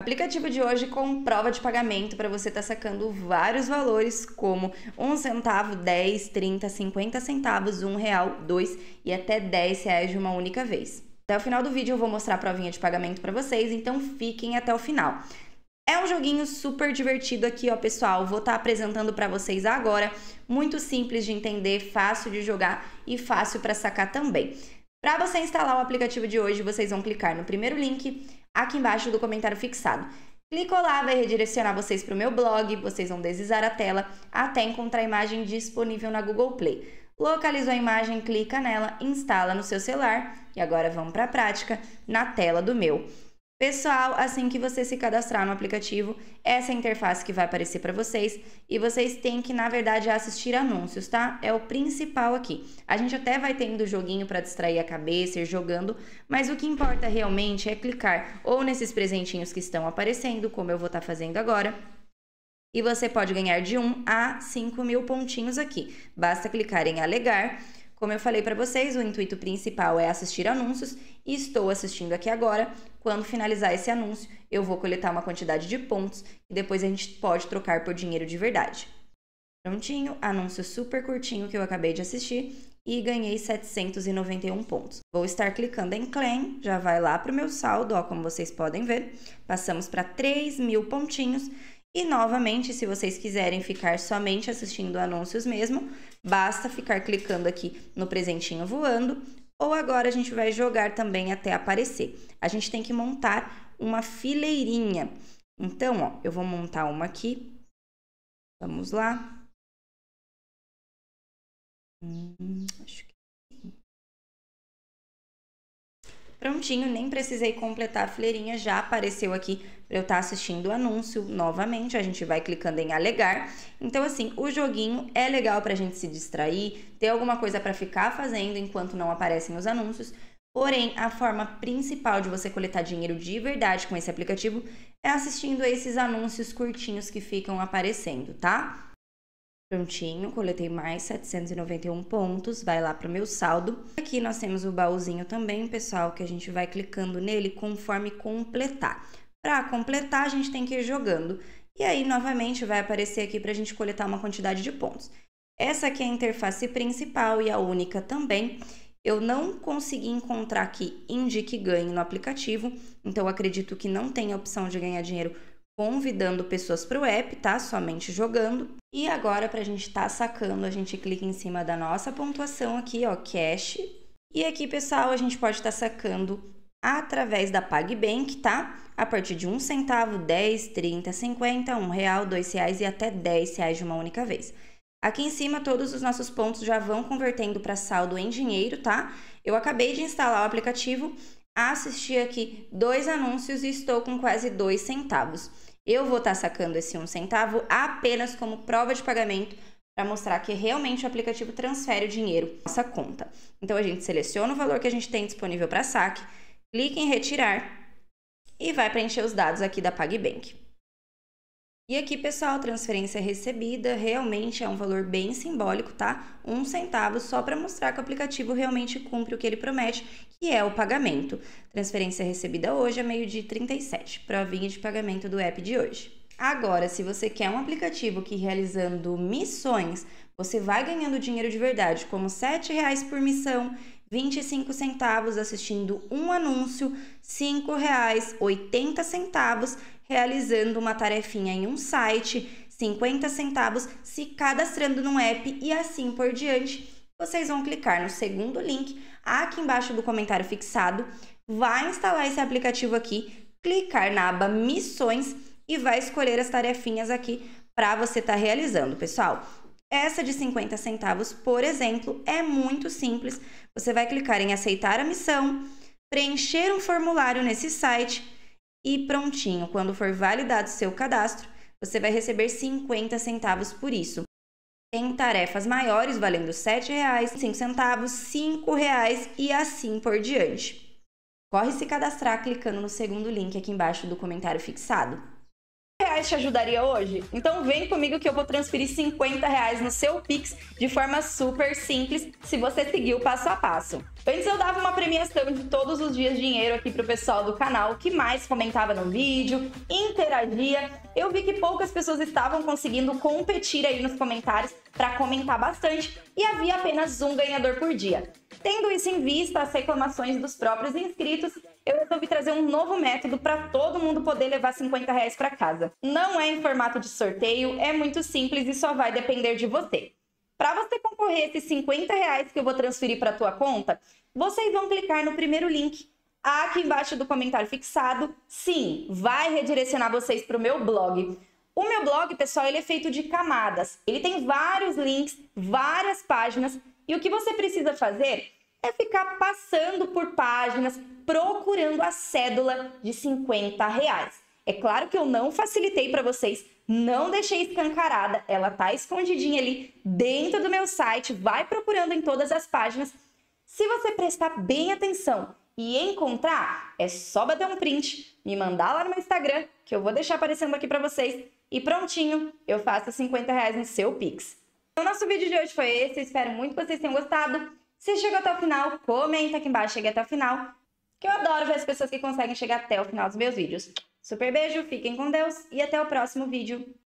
aplicativo de hoje com prova de pagamento para você estar tá sacando vários valores como um centavo, 10, 30, 50 centavos, um real, dois e até 10 reais de uma única vez. Até o final do vídeo eu vou mostrar a provinha de pagamento para vocês, então fiquem até o final. É um joguinho super divertido aqui, ó, pessoal. Vou estar tá apresentando para vocês agora, muito simples de entender, fácil de jogar e fácil para sacar também. Para você instalar o aplicativo de hoje, vocês vão clicar no primeiro link aqui embaixo do comentário fixado. Clicou lá, vai redirecionar vocês para o meu blog, vocês vão deslizar a tela até encontrar a imagem disponível na Google Play. Localizou a imagem, clica nela, instala no seu celular e agora vamos para a prática na tela do meu. Pessoal, assim que você se cadastrar no aplicativo, essa é a interface que vai aparecer para vocês e vocês têm que, na verdade, assistir anúncios, tá? É o principal aqui. A gente até vai tendo joguinho para distrair a cabeça, ir jogando, mas o que importa realmente é clicar ou nesses presentinhos que estão aparecendo, como eu vou estar tá fazendo agora, e você pode ganhar de 1 a 5 mil pontinhos aqui. Basta clicar em alegar como eu falei para vocês, o intuito principal é assistir anúncios e estou assistindo aqui agora. Quando finalizar esse anúncio, eu vou coletar uma quantidade de pontos e depois a gente pode trocar por dinheiro de verdade. Prontinho, anúncio super curtinho que eu acabei de assistir e ganhei 791 pontos. Vou estar clicando em claim, já vai lá para o meu saldo, ó, como vocês podem ver. Passamos para 3 mil pontinhos e novamente, se vocês quiserem ficar somente assistindo anúncios mesmo, basta ficar clicando aqui no presentinho voando, ou agora a gente vai jogar também até aparecer. A gente tem que montar uma fileirinha. Então, ó, eu vou montar uma aqui. Vamos lá. Hum, acho prontinho, nem precisei completar a fileirinha, já apareceu aqui para eu estar tá assistindo o anúncio novamente. A gente vai clicando em alegar. Então, assim, o joguinho é legal para a gente se distrair, ter alguma coisa para ficar fazendo enquanto não aparecem os anúncios. Porém, a forma principal de você coletar dinheiro de verdade com esse aplicativo é assistindo a esses anúncios curtinhos que ficam aparecendo, tá? Prontinho, coletei mais 791 pontos, vai lá para o meu saldo. Aqui nós temos o baúzinho também, pessoal, que a gente vai clicando nele conforme completar. Para completar, a gente tem que ir jogando. E aí, novamente, vai aparecer aqui para a gente coletar uma quantidade de pontos. Essa aqui é a interface principal e a única também. Eu não consegui encontrar aqui indique ganho no aplicativo, então acredito que não tem a opção de ganhar dinheiro convidando pessoas para o app, tá? Somente jogando. E agora, para a gente estar tá sacando, a gente clica em cima da nossa pontuação aqui, ó, cash. E aqui, pessoal, a gente pode estar tá sacando através da PagBank, tá? A partir de um centavo, 10, 30, 50, um real, dois reais e até 10 reais de uma única vez. Aqui em cima, todos os nossos pontos já vão convertendo para saldo em dinheiro, tá? Eu acabei de instalar o aplicativo, assisti aqui dois anúncios e estou com quase dois centavos. Eu vou estar tá sacando esse um centavo apenas como prova de pagamento para mostrar que realmente o aplicativo transfere o dinheiro à nossa conta. Então a gente seleciona o valor que a gente tem disponível para saque, clica em retirar e vai preencher os dados aqui da PagBank. E aqui, pessoal, transferência recebida realmente é um valor bem simbólico, tá? Um centavo só para mostrar que o aplicativo realmente cumpre o que ele promete, que é o pagamento. Transferência recebida hoje é meio de 37, provinha de pagamento do app de hoje. Agora, se você quer um aplicativo que realizando missões, você vai ganhando dinheiro de verdade, como R$ 7,00 por missão, 25 centavos assistindo um anúncio, R$ 5,80 realizando uma tarefinha em um site, 50 centavos se cadastrando num app e assim por diante. Vocês vão clicar no segundo link aqui embaixo do comentário fixado, vai instalar esse aplicativo aqui, clicar na aba Missões e vai escolher as tarefinhas aqui para você estar tá realizando, pessoal. Essa de 50 centavos, por exemplo, é muito simples. Você vai clicar em aceitar a missão, preencher um formulário nesse site, e prontinho, quando for validado seu cadastro, você vai receber 50 centavos por isso. Em tarefas maiores valendo R$ 7,00, R$ 5,00 e assim por diante. Corre se cadastrar clicando no segundo link aqui embaixo do comentário fixado reais te ajudaria hoje? Então vem comigo que eu vou transferir 50 reais no seu Pix de forma super simples, se você seguir o passo a passo. Antes eu dava uma premiação de todos os dias dinheiro aqui pro pessoal do canal que mais comentava no vídeo, interagia. Eu vi que poucas pessoas estavam conseguindo competir aí nos comentários para comentar bastante e havia apenas um ganhador por dia. Tendo isso em vista, as reclamações dos próprios inscritos, eu resolvi trazer um novo método para todo mundo poder levar 50 reais para casa. Não é em formato de sorteio, é muito simples e só vai depender de você. Para você concorrer esses 50 reais que eu vou transferir para a tua conta, vocês vão clicar no primeiro link aqui embaixo do comentário fixado. Sim, vai redirecionar vocês para o meu blog. O meu blog, pessoal, ele é feito de camadas. Ele tem vários links, várias páginas e o que você precisa fazer é ficar passando por páginas, procurando a cédula de 50 reais. É claro que eu não facilitei para vocês, não deixei escancarada, ela tá escondidinha ali dentro do meu site, vai procurando em todas as páginas. Se você prestar bem atenção e encontrar, é só bater um print, me mandar lá no meu Instagram, que eu vou deixar aparecendo aqui para vocês, e prontinho, eu faço 50 reais no seu Pix. Então, nosso vídeo de hoje foi esse. Eu espero muito que vocês tenham gostado. Se chegou até o final, comenta aqui embaixo, cheguei até o final. Que eu adoro ver as pessoas que conseguem chegar até o final dos meus vídeos. Super beijo, fiquem com Deus e até o próximo vídeo.